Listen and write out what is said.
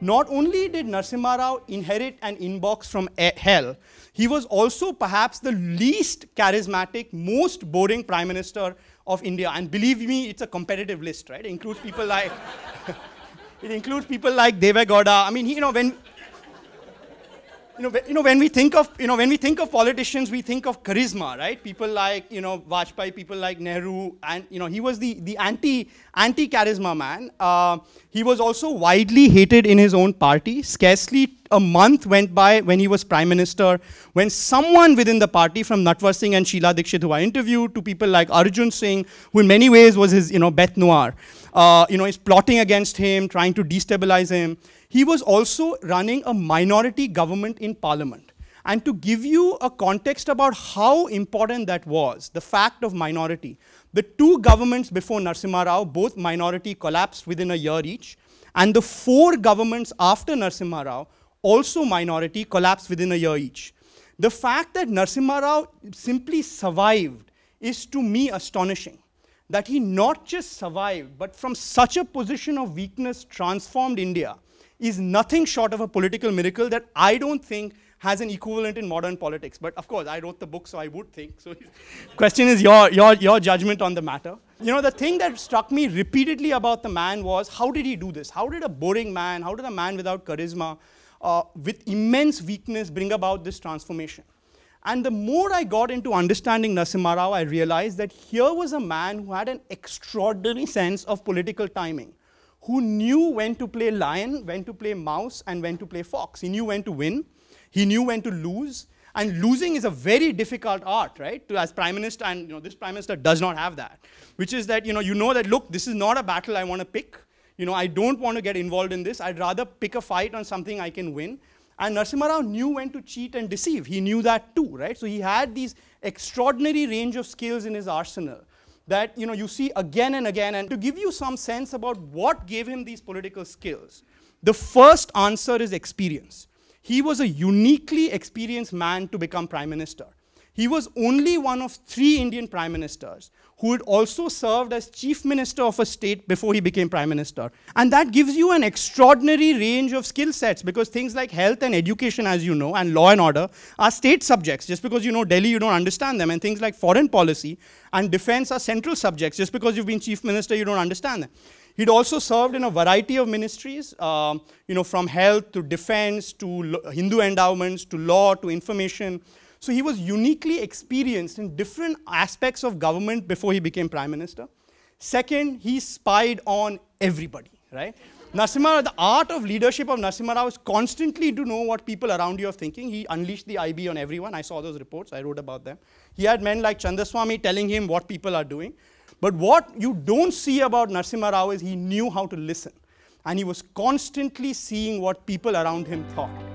Not only did Narsimha Rao inherit an inbox from hell, he was also perhaps the least charismatic, most boring prime minister of India. And believe me, it's a competitive list, right? It includes people like it includes people like Deva Goda. I mean, you know, when you know, you know, when we think of, you know, when we think of politicians, we think of charisma, right? People like, you know, Vajpayee, people like Nehru, and, you know, he was the, the anti, anti-charisma man. Uh, he was also widely hated in his own party. Scarcely a month went by when he was prime minister, when someone within the party, from Natwar Singh and Sheila Dikshit, who I interviewed, to people like Arjun Singh, who in many ways was his, you know, Beth Noir, uh, you know, is plotting against him, trying to destabilize him. He was also running a minority government in parliament. And to give you a context about how important that was, the fact of minority, the two governments before Narsimha Rao, both minority collapsed within a year each. And the four governments after Narsimha Rao also minority, collapsed within a year each. The fact that Narsimha Rao simply survived is to me astonishing. That he not just survived, but from such a position of weakness transformed India is nothing short of a political miracle that I don't think has an equivalent in modern politics. But of course, I wrote the book, so I would think. So question is your, your, your judgment on the matter. You know, the thing that struck me repeatedly about the man was, how did he do this? How did a boring man, how did a man without charisma uh, with immense weakness bring about this transformation. And the more I got into understanding Narasimha Rao, I realized that here was a man who had an extraordinary sense of political timing, who knew when to play lion, when to play mouse, and when to play fox. He knew when to win, he knew when to lose, and losing is a very difficult art, right? To, as prime minister, and you know, this prime minister does not have that, which is that you know, you know that look, this is not a battle I want to pick you know, I don't want to get involved in this. I'd rather pick a fight on something I can win. And Narasimha Rao knew when to cheat and deceive. He knew that too, right? So he had these extraordinary range of skills in his arsenal that you know you see again and again. And to give you some sense about what gave him these political skills, the first answer is experience. He was a uniquely experienced man to become prime minister. He was only one of three Indian prime ministers who had also served as chief minister of a state before he became prime minister. And that gives you an extraordinary range of skill sets because things like health and education, as you know, and law and order are state subjects. Just because you know Delhi, you don't understand them. And things like foreign policy and defense are central subjects. Just because you've been chief minister, you don't understand them. He'd also served in a variety of ministries, um, you know, from health to defense to Hindu endowments to law to information so he was uniquely experienced in different aspects of government before he became prime minister. Second, he spied on everybody, right? Narasimha, the art of leadership of Narsimha Rao is constantly to know what people around you are thinking. He unleashed the IB on everyone. I saw those reports. I wrote about them. He had men like Chandraswamy telling him what people are doing. But what you don't see about Narsimha Rao is he knew how to listen. And he was constantly seeing what people around him thought.